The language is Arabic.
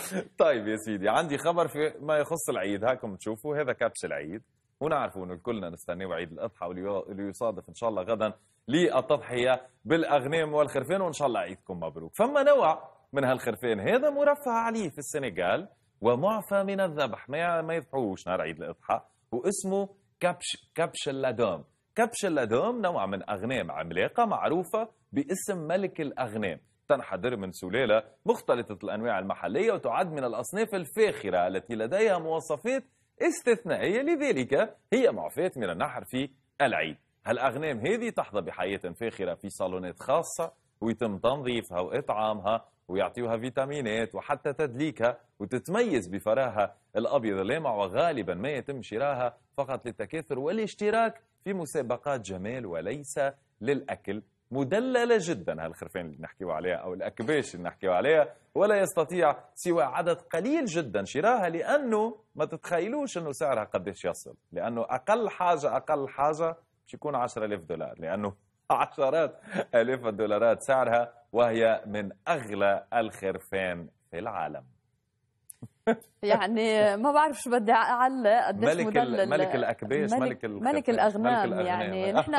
طيب يا سيدي عندي خبر في ما يخص العيد هاكم تشوفوا هذا كبش العيد ونعرفوا انه كلنا نستناو عيد الاضحى واللي يصادف ان شاء الله غدا للتضحيه بالاغنام والخرفان وان شاء الله عيدكم مبروك فما نوع من هالخرفان هذا مرفه عليه في السنغال ومعفى من الذبح ما ما يذبحوش نهار عيد الاضحى واسمه كبش كبش اللادوم كبش اللادوم نوع من اغنام عملاقه معروفه باسم ملك الاغنام تنحدر من سلالة مختلطة الأنواع المحلية وتعد من الأصناف الفاخرة التي لديها مواصفات استثنائية لذلك هي معفاة من النحر في العيد هالأغنام هذه تحظى بحياة فاخرة في صالونات خاصة ويتم تنظيفها وإطعامها ويعطيوها فيتامينات وحتى تدليكها وتتميز بفراها الأبيض اللامع وغالبا ما يتم شراها فقط للتكاثر والاشتراك في مسابقات جمال وليس للأكل مدللة جدا هالخرفان اللي نحكيوا عليها أو الأكباش اللي نحكيوا عليها ولا يستطيع سوى عدد قليل جدا شراها لأنه ما تتخيلوش أنه سعرها قديش يصل لأنه أقل حاجة أقل حاجة مش يكون 10000 دولار لأنه عشرات آلاف الدولارات سعرها وهي من أغلى الخرفان في العالم يعني ما بعرف شو بدي اعلق قديش ملك مدلل ملك الاكباش ملك ملك, ملك الاغنام يعني نحن